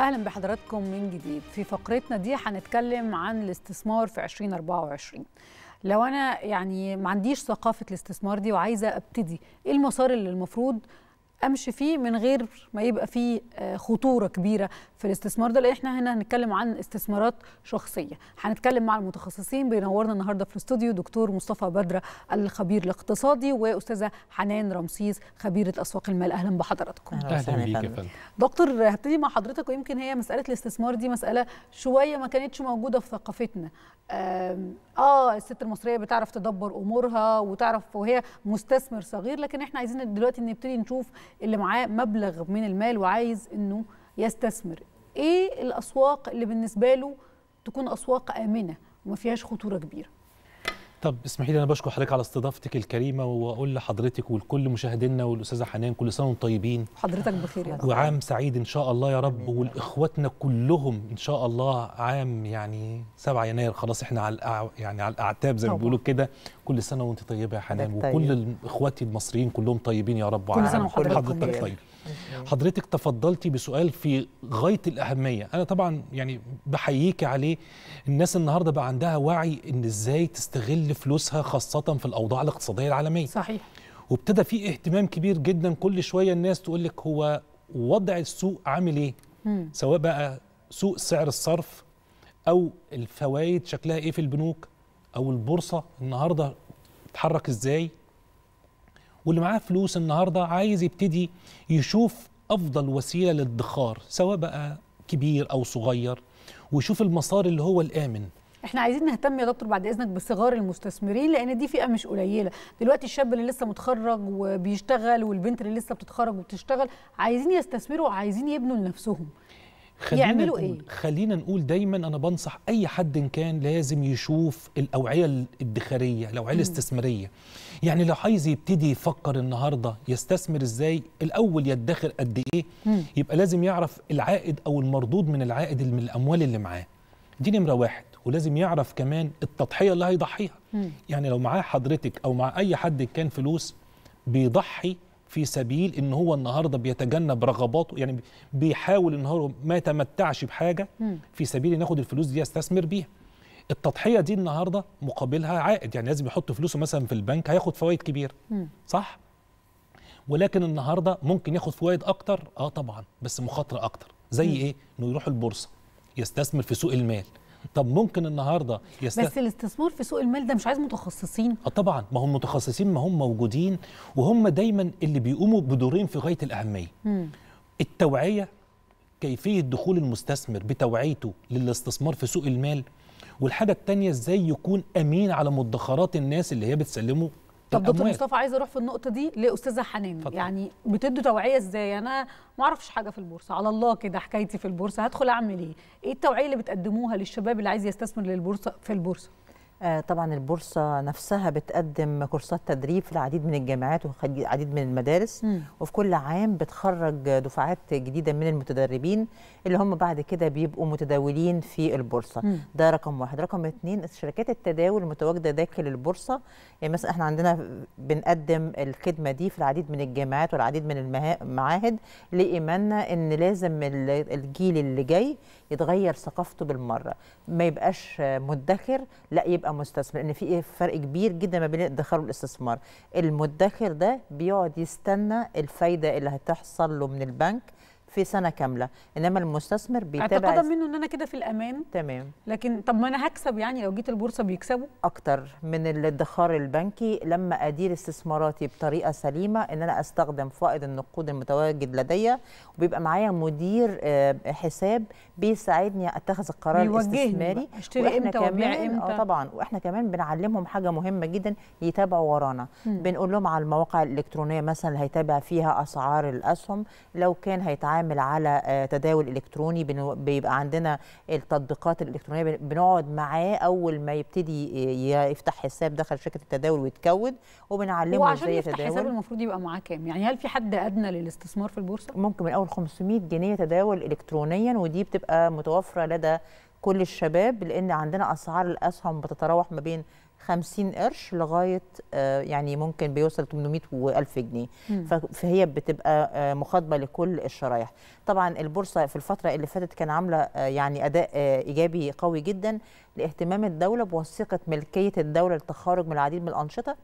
اهلا بحضراتكم من جديد في فقرتنا دي هنتكلم عن الاستثمار في 2024 لو انا يعني ما عنديش ثقافه الاستثمار دي وعايزه ابتدي ايه المسار اللي المفروض امشي فيه من غير ما يبقى فيه آه، خطوره كبيره في الاستثمار ده لان احنا هنا هنتكلم عن استثمارات شخصيه هنتكلم مع المتخصصين بينورنا النهارده في الاستوديو دكتور مصطفى بدره الخبير الاقتصادي واستاذه حنان رمسيس خبيره اسواق المال اهلا بحضراتكم اهلا بيك دكتور هبتدي مع حضرتك ويمكن هي مساله الاستثمار دي مساله شويه ما كانتش موجوده في ثقافتنا اه الست المصريه بتعرف تدبر امورها وتعرف وهي مستثمر صغير لكن احنا عايزين دلوقتي نبتدي نشوف اللي معاه مبلغ من المال وعايز انه يستثمر ايه الاسواق اللي بالنسبه له تكون اسواق امنه وما فيهاش خطوره كبيره طب اسمحي لي انا بشكر حضرتك على استضافتك الكريمه واقول لحضرتك ولكل مشاهدينا والاستاذه حنان كل سنه وانتم طيبين حضرتك بخير يا رب وعام سعيد ان شاء الله يا رب والاخواتنا كلهم ان شاء الله عام يعني 7 يناير خلاص احنا على يعني على الاعتاب زي ما بيقولوا كده كل سنه وانت طيبه يا حنان وكل طيب. اخواتي المصريين كلهم طيبين يا رب وعام كل سنه وحضرتك طيب حضرتك تفضلتي بسؤال في غايه الاهميه انا طبعا يعني بحييك عليه الناس النهارده بقى عندها وعي ان ازاي تستغل فلوسها خاصه في الاوضاع الاقتصاديه العالميه صحيح وابتدى في اهتمام كبير جدا كل شويه الناس تقول لك هو وضع السوق عامل ايه مم. سواء بقى سوق سعر الصرف او الفوائد شكلها ايه في البنوك او البورصه النهارده بتتحرك ازاي واللي معاه فلوس النهارده عايز يبتدي يشوف افضل وسيله للادخار سواء بقى كبير او صغير ويشوف المسار اللي هو الامن احنا عايزين نهتم يا دكتور بعد اذنك بصغار المستثمرين لان دي فئه مش قليله دلوقتي الشاب اللي لسه متخرج وبيشتغل والبنت اللي لسه بتتخرج وبتشتغل عايزين يستثمروا وعايزين يبنوا لنفسهم خلينا يعملوا ايه خلينا نقول دايما انا بنصح اي حد إن كان لازم يشوف الاوعيه الادخاريه الاوعيه الاستثماريه يعني لو عايز يبتدي يفكر النهارده يستثمر ازاي الاول يدخر قد ايه يبقى لازم يعرف العائد او المردود من العائد من الاموال اللي معاه دي نمره واحد ولازم يعرف كمان التضحيه اللي هيضحيها يعني لو معاه حضرتك او مع اي حد كان فلوس بيضحي في سبيل ان هو النهارده بيتجنب رغباته يعني بيحاول ان هو ما يتمتعش بحاجه في سبيل ان ياخد الفلوس دي يستثمر بيها التضحيه دي النهارده مقابلها عائد يعني لازم يحط فلوسه مثلا في البنك هياخد فوائد كبيره صح ولكن النهارده ممكن ياخد فوائد اكتر اه طبعا بس مخاطره اكتر زي ايه انه يروح البورصه يستثمر في سوق المال طب ممكن النهارده يست... بس الاستثمار في سوق المال ده مش عايز متخصصين اه طبعا ما هم متخصصين ما هم موجودين وهم دايما اللي بيقوموا بدورين في غايه الاهميه مم. التوعيه كيفيه دخول المستثمر بتوعيته للاستثمار في سوق المال والحاجه الثانيه ازاي يكون امين على مدخرات الناس اللي هي بتسلمه طب دكتور مصطفى عايزه اروح في النقطه دي لاستاذه حنان فضل. يعني بتدوا توعيه ازاي انا ما اعرفش حاجه في البورصه على الله كده حكايتي في البورصه هدخل اعمل ايه ايه التوعيه اللي بتقدموها للشباب اللي عايز يستثمر للبورصه في البورصه آه، طبعا البورصة نفسها بتقدم كورسات تدريب في العديد من الجامعات والعديد من المدارس م. وفي كل عام بتخرج دفعات جديدة من المتدربين اللي هم بعد كده بيبقوا متداولين في البورصة م. ده رقم واحد رقم اثنين شركات التداول المتواجدة داخل البورصة يعني مثلا احنا عندنا بنقدم الخدمة دي في العديد من الجامعات والعديد من المعاهد لإيماننا إن لازم الجيل اللي جاي يتغير ثقافته بالمرة ما يبقاش مدخر لا يبقى يبقى مستثمر ان في إيه؟ فرق كبير جدا ما بين الادخار والاستثمار المدخر ده بيقعد يستنى الفايده اللي هتحصل له من البنك في سنه كامله انما المستثمر بيتابع اعتقد منه ان انا كده في الامان تمام لكن طب ما انا هكسب يعني لو جيت البورصه بيكسبوا اكتر من الادخار البنكي لما ادير استثماراتي بطريقه سليمه ان انا استخدم فائض النقود المتواجد لدي وبيبقى معايا مدير آه، حساب بيساعدني اتخذ القرار الاستثماري اشتري امتى وابيع آه، امتى اه طبعا واحنا كمان بنعلمهم حاجه مهمه جدا يتابعوا ورانا بنقول لهم على المواقع الالكترونيه مثلا هيتابع فيها اسعار الاسهم لو كان هيتعامل بنتعامل على آه، تداول الكتروني بيبقى عندنا التطبيقات الالكترونيه بنقعد معاه اول ما يبتدي آه، يفتح حساب دخل شركه التداول ويتكود وبنعلمه ازاي يتداول يفتح حساب المفروض يبقى معاه كام يعني هل في حد ادنى للاستثمار في البورصه ممكن من اول 500 جنيه تداول الكترونيا ودي بتبقى متوفره لدى كل الشباب لان عندنا اسعار الاسهم بتتراوح ما بين 50 قرش لغايه آه، يعني ممكن بيوصل 800 و1000 جنيه فهي بتبقى آه، مخاطبه لكل الشرايح طبعا البورصه في الفتره اللي فاتت كان عامله آه، يعني اداء ايجابي قوي جدا لاهتمام الدوله بوثيقه ملكيه الدوله للتخارج من العديد من الانشطه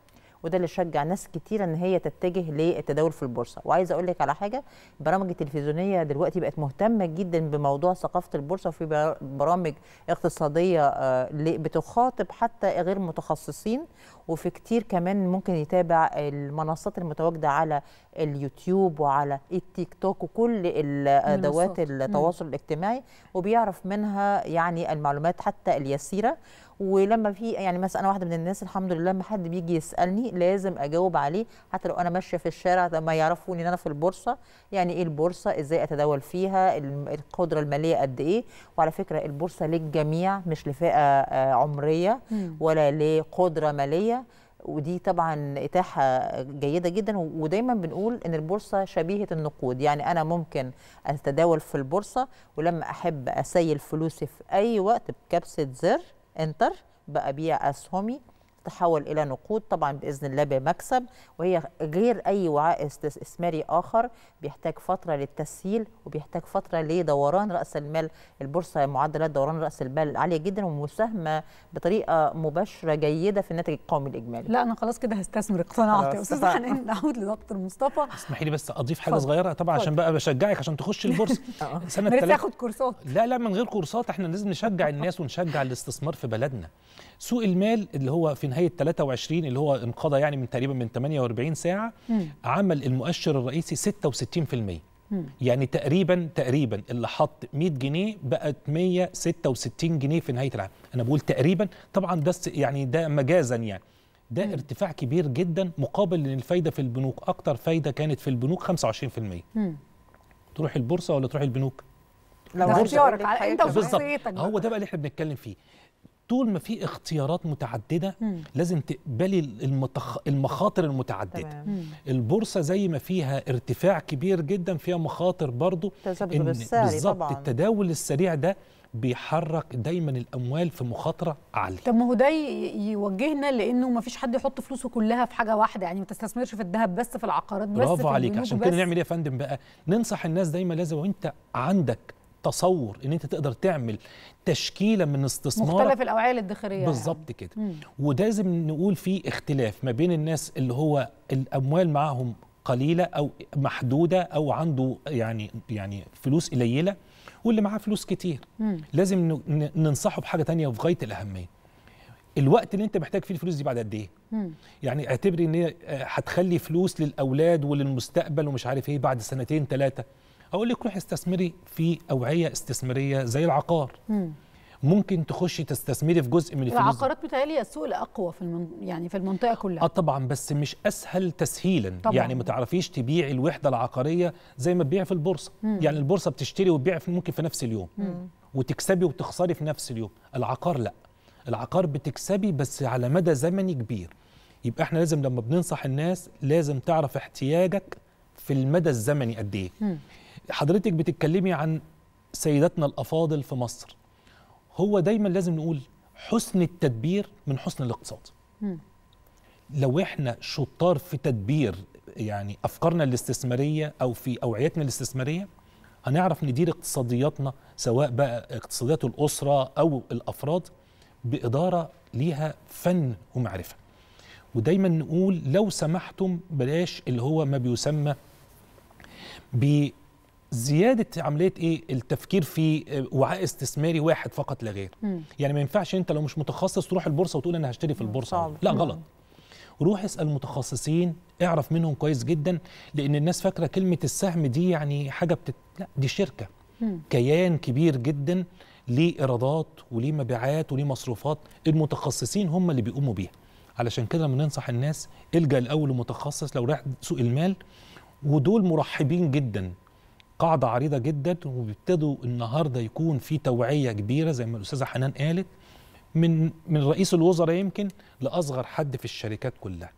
وده اللي شجع ناس كتير ان هي تتجه للتداول في البورصه وعايز اقول لك على حاجه البرامج التلفزيونيه دلوقتي بقت مهتمه جدا بموضوع ثقافه البورصه وفي برامج اقتصاديه آه، بتخاطب حتى غير متخصصين وفي كتير كمان ممكن يتابع المنصات المتواجده على اليوتيوب وعلى التيك توك وكل ادوات التواصل الاجتماعي وبيعرف منها يعني المعلومات حتى اليسيره ولما في يعني مثلا انا واحده من الناس الحمد لله لما حد بيجي يسالني لازم اجاوب عليه حتى لو انا ماشيه في الشارع ما يعرفوني ان انا في البورصه يعني ايه البورصه ازاي اتداول فيها القدره الماليه قد ايه وعلى فكره البورصه للجميع مش لفئه آه، عمريه ولا لقدره ماليه ودي طبعا اتاحه جيده جدا ودايما بنقول ان البورصه شبيهه النقود يعني انا ممكن اتداول في البورصه ولما احب اسيل فلوسي في اي وقت بكبسه زر انتر بابيع اسهمي تتحول الى نقود طبعا باذن الله بمكسب وهي غير اي وعاء استثماري اخر بيحتاج فتره للتسهيل وبيحتاج فتره لدوران راس المال البورصه معدلات دوران راس المال عاليه جدا ومساهمه بطريقه مباشره جيده في الناتج القومي الاجمالي لا انا خلاص كده هستثمر اقتنعت يا استاذ حنان نعود لدكتور مصطفى اسمحي لي بس اضيف حاجه صغيره طبعا عشان بقى بشجعك عشان تخش البورصه آه. سنه تاخد كورسات لا لا من غير كورسات احنا لازم نشجع الناس ونشجع الاستثمار في بلدنا سوق المال اللي هو في نهايه 23 اللي هو انقضى يعني من تقريبا من 48 ساعه مم. عمل المؤشر الرئيسي 66% مم. يعني تقريبا تقريبا اللي حط 100 جنيه بقت 166 جنيه في نهايه العام انا بقول تقريبا طبعا ده يعني ده مجازا يعني ده مم. ارتفاع كبير جدا مقابل ان الفايده في البنوك اكتر فايده كانت في البنوك 25% مم. تروح البورصه ولا تروح البنوك لو اختيارك على انت وشخصيتك هو ده بقى اللي احنا بنتكلم فيه طول ما في اختيارات متعدده مم. لازم تقبلي المتخ... المخاطر المتعدده تمام. البورصه زي ما فيها ارتفاع كبير جدا فيها مخاطر برضه تذبذب بالظبط التداول السريع ده بيحرك دايما الاموال في مخاطره عاليه طب ما هو ده يوجهنا لانه ما فيش حد يحط فلوسه كلها في حاجه واحده يعني ما تستثمرش في الذهب بس في العقارات بس برافو عليك عشان كده نعمل ايه يا فندم بقى ننصح الناس دايما لازم وانت عندك تصور ان انت تقدر تعمل تشكيله من استثمار مختلف الاوعيه الادخاريه يعني. بالظبط كده ولازم وده لازم نقول في اختلاف ما بين الناس اللي هو الاموال معاهم قليله او محدوده او عنده يعني يعني فلوس قليله واللي معاه فلوس كتير مم. لازم ننصحه بحاجه تانية في غايه الاهميه الوقت اللي انت محتاج فيه الفلوس دي بعد قد ايه يعني اعتبري ان آه، هتخلي فلوس للاولاد وللمستقبل ومش عارف ايه بعد سنتين ثلاثه اقول لك روحي استثمري في اوعيه استثماريه زي العقار مم. ممكن تخشي تستثمري في جزء من الفلوس العقارات بتهيألي السوق الاقوى في المن... يعني في المنطقه كلها اه طبعا بس مش اسهل تسهيلا طبعًا. يعني ما تعرفيش تبيعي الوحده العقاريه زي ما تبيعي في البورصه مم. يعني البورصه بتشتري وتبيع ممكن في نفس اليوم مم. وتكسبي وتخسري في نفس اليوم العقار لا العقار بتكسبي بس على مدى زمني كبير يبقى احنا لازم لما بننصح الناس لازم تعرف احتياجك في المدى الزمني قد ايه حضرتك بتتكلمي عن سيداتنا الافاضل في مصر هو دايما لازم نقول حسن التدبير من حسن الاقتصاد لو احنا شطار في تدبير يعني افكارنا الاستثماريه او في اوعيتنا الاستثماريه هنعرف ندير اقتصادياتنا سواء بقى اقتصاديات الاسره او الافراد باداره ليها فن ومعرفه ودايما نقول لو سمحتم بلاش اللي هو ما بيسمى زياده عمليه ايه التفكير في آه، وعاء استثماري واحد فقط لا غير يعني ما ينفعش انت لو مش متخصص تروح البورصه وتقول انا هشتري في البورصه صعب. لا غلط روح اسال متخصصين اعرف منهم كويس جدا لان الناس فاكره كلمه السهم دي يعني حاجه بتت... لا دي شركه مم. كيان كبير جدا ليه ايرادات وليه مبيعات وليه مصروفات المتخصصين هم اللي بيقوموا بيها علشان كده لما ننصح الناس الجا الاول لمتخصص لو رايح سوق المال ودول مرحبين جدا قاعده عريضه جدا وبيبتدوا النهارده يكون في توعيه كبيره زي ما الاستاذه حنان قالت من من رئيس الوزراء يمكن لاصغر حد في الشركات كلها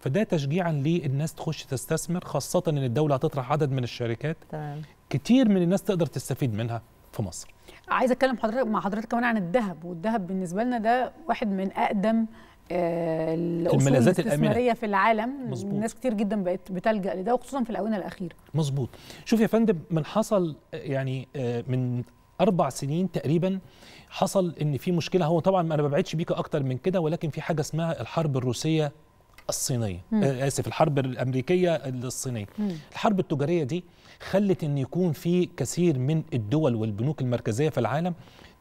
فده تشجيعا للناس تخش تستثمر خاصه ان الدوله هتطرح عدد من الشركات تمام كتير من الناس تقدر تستفيد منها في مصر عايزه اتكلم حضرتك مع حضرتك كمان عن الذهب والذهب بالنسبه لنا ده واحد من اقدم آه، الملاذات الامنه في العالم مزبوط. ناس كتير جدا بقت بتلجا لده وخصوصا في الاونه الاخيره مظبوط شوف يا فندم من حصل آه، يعني آه، من اربع سنين تقريبا حصل ان في مشكله هو طبعا انا ما ببعدش بيك اكتر من كده ولكن في حاجه اسمها الحرب الروسيه الصينيه مم. اسف الحرب الامريكيه الصينيه مم. الحرب التجاريه دي خلت ان يكون في كثير من الدول والبنوك المركزيه في العالم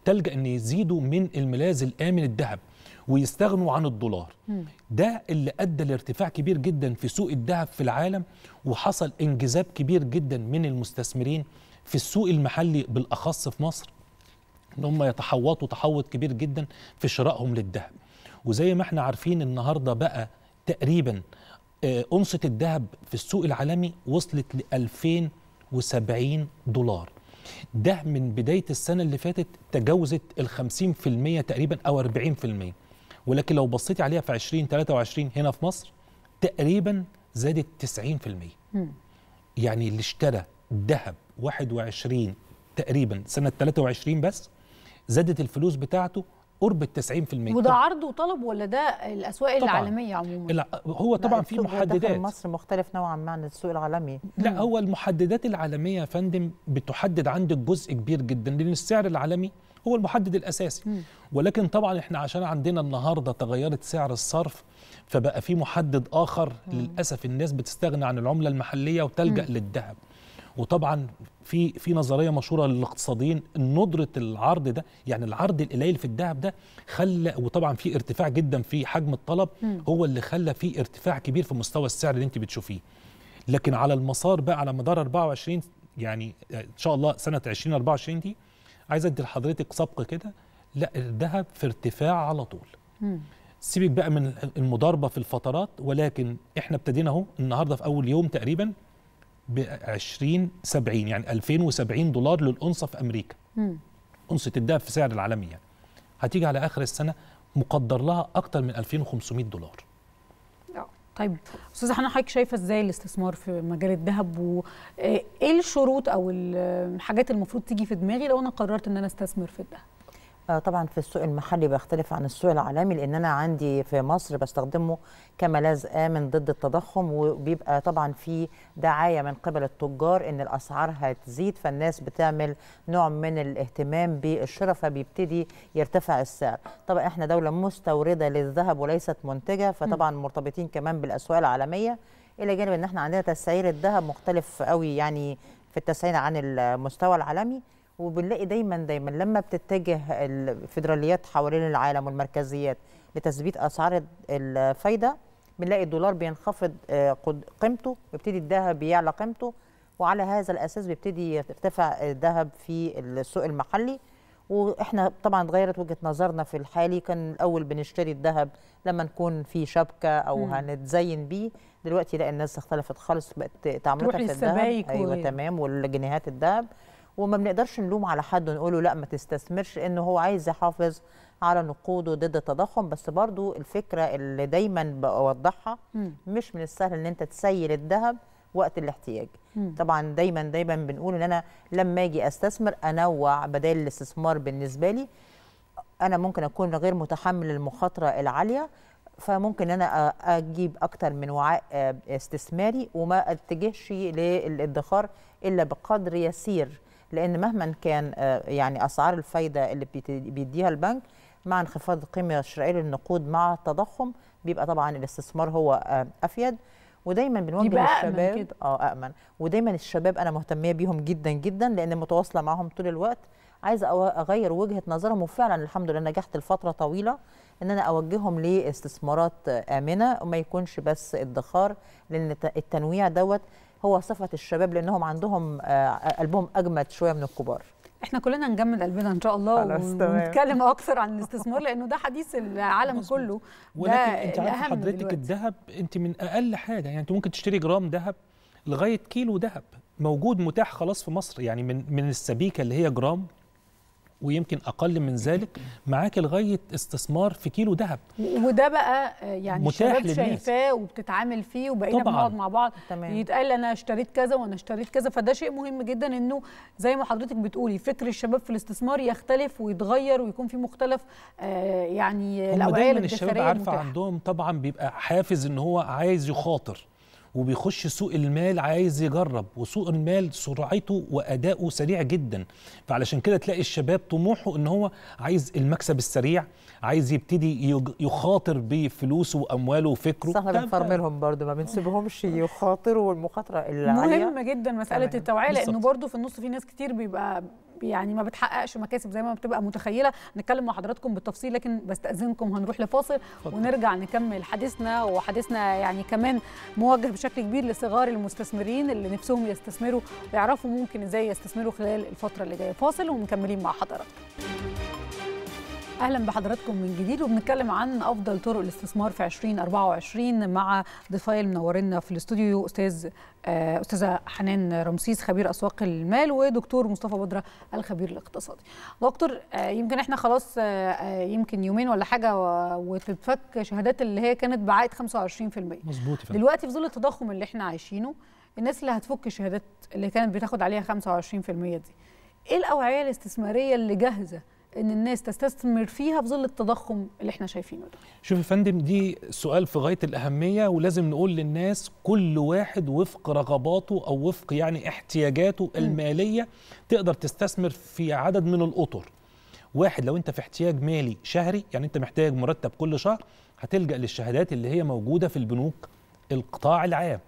تلجا ان يزيدوا من الملاذ الامن الذهب ويستغنوا عن الدولار ده اللي أدى لارتفاع كبير جدا في سوق الذهب في العالم وحصل انجذاب كبير جدا من المستثمرين في السوق المحلي بالأخص في مصر ان هم يتحوطوا تحوط كبير جدا في شرائهم للذهب وزي ما احنا عارفين النهارده بقى تقريبا آه، أنصة الذهب في السوق العالمي وصلت ل 2070 دولار ده من بداية السنة اللي فاتت تجاوزت ال 50% تقريبا أو 40% ولكن لو بصيتي عليها في 20 23 هنا في مصر تقريبا زادت 90% يعني اللي اشترى ذهب 21 تقريبا سنه 23 بس زادت الفلوس بتاعته قرب ال 90% وده عرض وطلب ولا ده الاسواق طبعًا. العالميه عموما لا هو طبعا في محددات مصر مختلف نوعا ما عن السوق العالمي لا هو المحددات العالميه يا فندم بتحدد عندك جزء كبير جدا لان السعر العالمي هو المحدد الاساسي مم. ولكن طبعا احنا عشان عندنا النهارده تغيرت سعر الصرف فبقى في محدد اخر مم. للاسف الناس بتستغنى عن العمله المحليه وتلجا مم. للذهب وطبعا في في نظريه مشهوره للاقتصاديين ندره العرض ده يعني العرض القليل في الذهب ده خلى وطبعا في ارتفاع جدا في حجم الطلب هو اللي خلى في ارتفاع كبير في مستوى السعر اللي انت بتشوفيه لكن على المسار بقى على مدار 24 يعني ان شاء الله سنه 2024 دي عايز ادي لحضرتك سبق كده لا الذهب في ارتفاع على طول سيبك بقى من المضاربه في الفترات ولكن احنا ابتدينا اهو النهارده في اول يوم تقريبا ب 20 70 يعني 2070 دولار للأنصة في أمريكا أنصة الذهب في سعر العالمي يعني هتيجي على آخر السنة مقدر لها أكتر من 2500 دولار آه. طيب استاذه حنان حضرتك شايفه ازاي الاستثمار في مجال الذهب وايه آه، الشروط او الحاجات المفروض تيجي في دماغي لو انا قررت ان انا استثمر في الذهب آه، طبعا في السوق المحلي بيختلف عن السوق العالمي لان انا عندي في مصر بستخدمه كملاذ امن ضد التضخم وبيبقى طبعا في دعايه من قبل التجار ان الاسعار هتزيد فالناس بتعمل نوع من الاهتمام بالشراء فبيبتدي يرتفع السعر طبعا احنا دوله مستورده للذهب وليست منتجه فطبعا مرتبطين كمان بالاسواق العالميه الى جانب ان احنا عندنا تسعير الذهب مختلف قوي يعني في التسعير عن المستوى العالمي وبنلاقي دايما دايما لما بتتجه الفيدراليات حوالين العالم والمركزيات لتثبيت اسعار الفايده بنلاقي الدولار بينخفض آه، قيمته ويبتدي الذهب يعلى قيمته وعلى هذا الاساس بيبتدي يرتفع الذهب في السوق المحلي واحنا طبعا اتغيرت وجهه نظرنا في الحالي كان الاول بنشتري الذهب لما نكون في شبكه او م. هنتزين بيه دلوقتي لا الناس اختلفت خالص بقت تعاملاتها في الذهب ايوه تمام والجنيهات الذهب وما بنقدرش نلوم على حد ونقوله لا ما تستثمرش انه هو عايز يحافظ على نقوده ضد التضخم بس برضو الفكرة اللي دايما بوضحها مش من السهل ان انت تسيل الذهب وقت الاحتياج مم. طبعا دايما دايما بنقول ان انا لما اجي استثمر انوع بدائل الاستثمار بالنسبه لي انا ممكن اكون غير متحمل المخاطره العاليه فممكن انا اجيب اكتر من وعاء آه، استثماري وما اتجهش للادخار الا بقدر يسير لان مهما كان آه، يعني اسعار الفايده اللي بيديها البنك مع انخفاض القيمه الشرائيه للنقود مع التضخم بيبقى طبعا الاستثمار هو آه، افيد ودايما بنوجه الشباب اه امن ودايما الشباب انا مهتميه بيهم جدا جدا لان متواصله معاهم طول الوقت عايزه اغير وجهه نظرهم وفعلا الحمد لله نجحت لفتره طويله ان انا اوجههم لاستثمارات امنه وما يكونش بس ادخار لان التنويع دوت هو صفه الشباب لانهم عندهم قلبهم آه، اجمد شويه من الكبار احنا كلنا نجمد قلبنا ان شاء الله ونتكلم اكثر عن الاستثمار لانه ده حديث العالم مزبوط. كله ولكن انت عارف حضرتك الذهب انت من اقل حاجه يعني انت ممكن تشتري جرام ذهب لغايه كيلو ذهب موجود متاح خلاص في مصر يعني من من السبيكه اللي هي جرام ويمكن اقل من ذلك معاك لغايه استثمار في كيلو ذهب وده بقى يعني الشباب شايفاه وبتتعامل فيه وبقينا بنقعد مع بعض تمام. يتقال انا اشتريت كذا وانا اشتريت كذا فده شيء مهم جدا انه زي ما حضرتك بتقولي فكر الشباب في الاستثمار يختلف ويتغير ويكون في مختلف آه، يعني الاوعيه الادخاريه الشباب عارفه عندهم طبعا بيبقى حافز ان هو عايز يخاطر وبيخش سوق المال عايز يجرب وسوق المال سرعته واداؤه سريع جدا فعلشان كده تلاقي الشباب طموحه ان هو عايز المكسب السريع عايز يبتدي يخاطر بفلوسه وامواله وفكره احنا بنفرملهم برضه ما بنسيبهمش يخاطروا المخاطره العاليه مهمه جدا مساله التوعيه لانه برضه في النص في ناس كتير بيبقى يعني ما بتحققش مكاسب زي ما بتبقى متخيله نتكلم مع حضراتكم بالتفصيل لكن بستاذنكم هنروح لفاصل ونرجع نكمل حديثنا وحديثنا يعني كمان موجه بشكل كبير لصغار المستثمرين اللي نفسهم يستثمروا ويعرفوا ممكن ازاي يستثمروا خلال الفتره اللي جايه فاصل ومكملين مع حضراتكم اهلا بحضراتكم من جديد وبنتكلم عن افضل طرق الاستثمار في 2024 مع ضيفاي المنورين في الاستوديو استاذ آه، استاذه حنان رمسيس خبير اسواق المال ودكتور مصطفى بدره الخبير الاقتصادي. دكتور آه، يمكن احنا خلاص آه، يمكن يومين ولا حاجه وتتفك شهادات اللي هي كانت بعائد 25% مظبوط دلوقتي في ظل التضخم اللي احنا عايشينه الناس اللي هتفك الشهادات اللي كانت بتاخد عليها 25% دي ايه الاوعيه الاستثماريه اللي جاهزه ان الناس تستثمر فيها في ظل التضخم اللي احنا شايفينه ده شوف يا فندم دي سؤال في غايه الاهميه ولازم نقول للناس كل واحد وفق رغباته او وفق يعني احتياجاته الماليه تقدر تستثمر في عدد من الاطر واحد لو انت في احتياج مالي شهري يعني انت محتاج مرتب كل شهر هتلجا للشهادات اللي هي موجوده في البنوك القطاع العام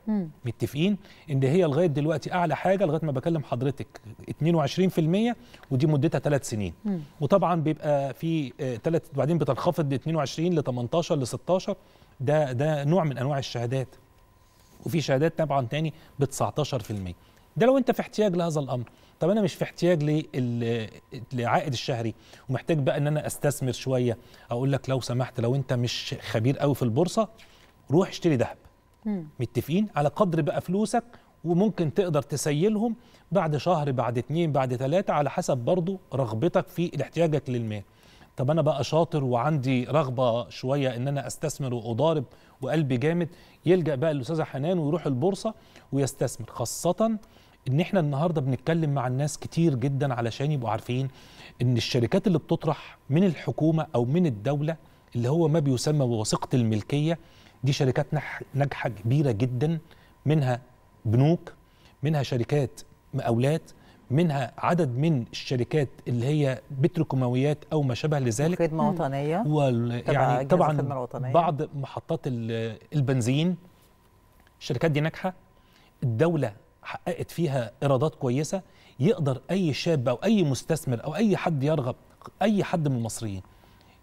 متفقين ان هي لغايه دلوقتي اعلى حاجه لغايه ما بكلم حضرتك 22% ودي مدتها ثلاث سنين مم. وطبعا بيبقى في ثلاث آه، وبعدين بتنخفض ل 22 ل 18 ل 16 ده ده نوع من انواع الشهادات وفي شهادات طبعا تاني ب 19% ده لو انت في احتياج لهذا الامر طب انا مش في احتياج للعائد الشهري ومحتاج بقى ان انا استثمر شويه اقول لك لو سمحت لو انت مش خبير قوي في البورصه روح اشتري ذهب مم. متفقين على قدر بقى فلوسك وممكن تقدر تسيلهم بعد شهر بعد اتنين بعد تلاتة على حسب برضو رغبتك في احتياجك للمال طب انا بقى شاطر وعندي رغبه شويه ان انا استثمر واضارب وقلبي جامد يلجا بقى الاستاذه حنان ويروح البورصه ويستثمر خاصه ان احنا النهارده بنتكلم مع الناس كتير جدا علشان يبقوا عارفين ان الشركات اللي بتطرح من الحكومه او من الدوله اللي هو ما بيسمى بوثيقه الملكيه دي شركات ناجحه كبيره جدا منها بنوك منها شركات مقاولات منها عدد من الشركات اللي هي بتروكيماويات او ما شابه لذلك خدمه وطنيه وال... يعني طبعا بعض محطات البنزين الشركات دي ناجحه الدوله حققت فيها ايرادات كويسه يقدر اي شاب او اي مستثمر او اي حد يرغب اي حد من المصريين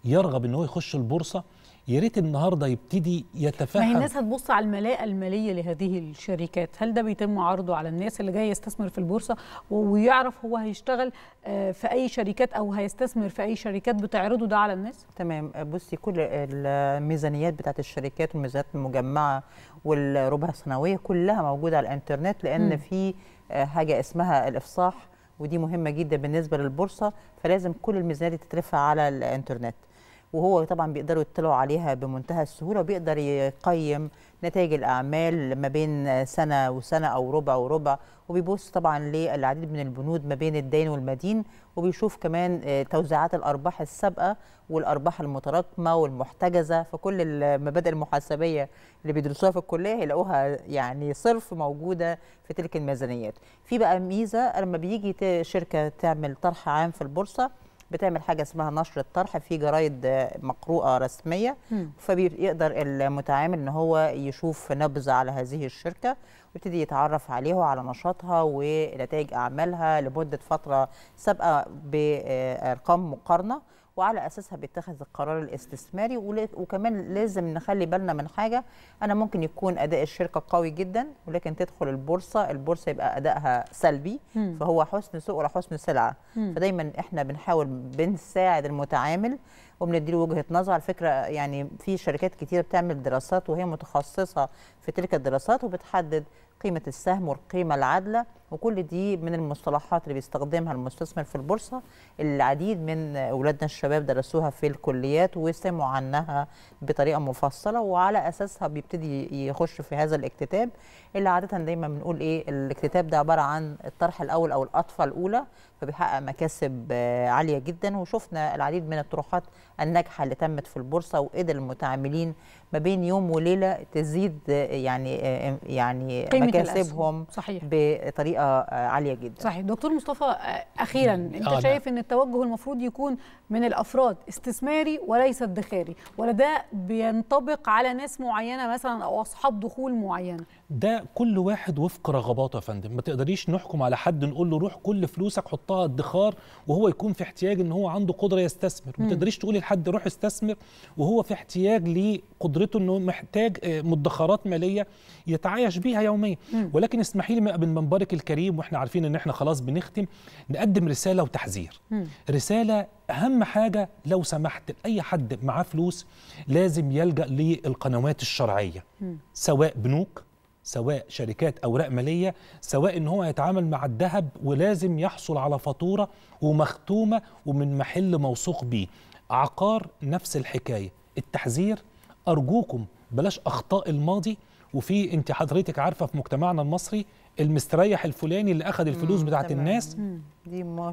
يرغب ان هو يخش البورصه يا ريت النهارده يبتدي يتفهم ما هي الناس هتبص على الملاءه الماليه لهذه الشركات هل ده بيتم عرضه على الناس اللي جاي يستثمر في البورصه ويعرف هو هيشتغل آه، في اي شركات او هيستثمر في اي شركات بتعرضه ده على الناس تمام بصي كل الميزانيات بتاعت الشركات والميزانيات المجمعه والربع السنويه كلها موجوده على الانترنت لان م. في آه، حاجه اسمها الافصاح ودي مهمه جدا بالنسبه للبورصه فلازم كل الميزانيات تترفع على الانترنت وهو طبعا بيقدروا يطلعوا عليها بمنتهى السهوله وبيقدر يقيم نتائج الاعمال ما بين سنه وسنه او ربع وربع وبيبص طبعا للعديد من البنود ما بين الدين والمدين وبيشوف كمان آه، توزيعات الارباح السابقه والارباح المتراكمه والمحتجزه فكل المبادئ المحاسبيه اللي بيدرسوها في الكليه هيلاقوها يعني صرف موجوده في تلك الميزانيات في بقى ميزه لما بيجي شركه تعمل طرح عام في البورصه بتعمل حاجه اسمها نشر الطرح في جرايد مقروءه رسميه فبيقدر المتعامل ان هو يشوف نبذه على هذه الشركه ويبتدي يتعرف عليها وعلى نشاطها ونتائج اعمالها لمده فتره سابقه بارقام مقارنه وعلى اساسها بيتخذ القرار الاستثماري وكمان لازم نخلي بالنا من حاجه انا ممكن يكون اداء الشركه قوي جدا ولكن تدخل البورصه البورصه يبقى ادائها سلبي مم. فهو حسن سوق ولا حسن سلعه مم. فدايما احنا بنحاول بنساعد المتعامل وبنديله وجهه نظر على فكره يعني في شركات كتير بتعمل دراسات وهي متخصصه في تلك الدراسات وبتحدد قيمه السهم والقيمه العادله وكل دي من المصطلحات اللي بيستخدمها المستثمر في البورصه العديد من اولادنا الشباب درسوها في الكليات وسمعوا عنها بطريقه مفصله وعلى اساسها بيبتدي يخش في هذا الاكتتاب اللي عاده دايما بنقول ايه الاكتتاب ده عباره عن الطرح الاول او الأطفى الاولى فبيحقق مكاسب عاليه جدا وشفنا العديد من الطروحات الناجحه اللي تمت في البورصه وقدر المتعاملين ما بين يوم وليله تزيد يعني يعني مكاسبهم صحيح. بطريقه عاليه جدا صحيح دكتور مصطفى اخيرا انت آه نعم. شايف ان التوجه المفروض يكون من الافراد استثماري وليس ادخاري ولا ده بينطبق على ناس معينه مثلا او اصحاب دخول معينه ده كل واحد وفق رغباته يا فندم ما تقدريش نحكم على حد نقول له روح كل فلوسك حطها ادخار وهو يكون في احتياج ان هو عنده قدره يستثمر ما تقدريش تقولي لحد روح استثمر وهو في احتياج لقدرته انه محتاج آه، مدخرات ماليه يتعايش بيها يوميا ولكن اسمحي لي من منبرك الكريم واحنا عارفين ان احنا خلاص بنختم نقدم رساله وتحذير رساله اهم حاجه لو سمحت اي حد معاه فلوس لازم يلجا للقنوات الشرعيه سواء بنوك سواء شركات اوراق ماليه سواء ان هو يتعامل مع الذهب ولازم يحصل على فاتوره ومختومه ومن محل موثوق بيه عقار نفس الحكايه التحذير ارجوكم بلاش اخطاء الماضي وفي انت حضرتك عارفه في مجتمعنا المصري المستريح الفلاني اللي اخذ الفلوس بتاعت الناس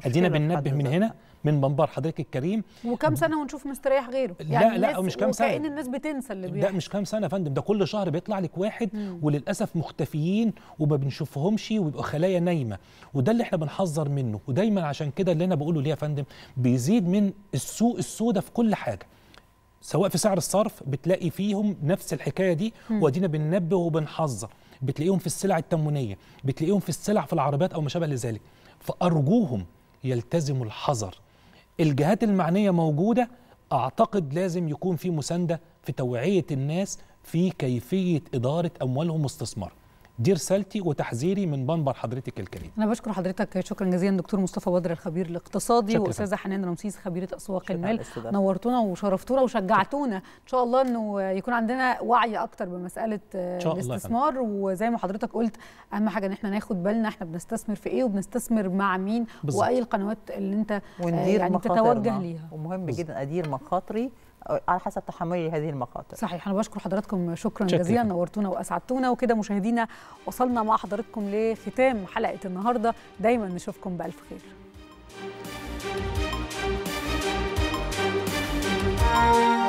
ادينا بننبه من هنا من منبر حضرتك الكريم وكم سنه ونشوف مستريح غيره يعني لا لا مش كام سنه كأن الناس بتنسى اللي بيحصل ده مش كام سنه يا فندم ده كل شهر بيطلع لك واحد مم. وللاسف مختفيين وما بنشوفهمش وبيبقوا خلايا نايمه وده اللي احنا بنحذر منه ودايما عشان كده اللي انا بقوله ليه يا فندم بيزيد من السوق السوداء في كل حاجه سواء في سعر الصرف بتلاقي فيهم نفس الحكايه دي وادينا بننبه وبنحذر بتلاقيهم في السلع التموينيه بتلاقيهم في السلع في العربيات او ما شابه لذلك فارجوهم يلتزموا الحذر الجهات المعنية موجودة أعتقد لازم يكون في مساندة في توعية الناس في كيفية إدارة أموالهم واستثمارها دي رسالتي وتحذيري من منبر حضرتك الكريم انا بشكر حضرتك شكرا جزيلا دكتور مصطفى بدر الخبير الاقتصادي واستاذه حنان رمسيس خبيره اسواق المال نورتونا وشرفتونا وشجعتونا ان شاء الله انه يكون عندنا وعي اكتر بمساله الاستثمار وزي ما حضرتك قلت اهم حاجه ان احنا ناخد بالنا احنا بنستثمر في ايه وبنستثمر مع مين بالزبط. واي القنوات اللي انت آه، يعني تتوجه ليها ومهم جدا ادير مخاطري على حسب تحملي لهذه المخاطر صحيح انا بشكر حضراتكم شكرا شكرا جزيلا نورتونا واسعدتونا وكده مشاهدينا وصلنا مع حضراتكم لختام حلقه النهارده دايما نشوفكم بالف خير Thank you.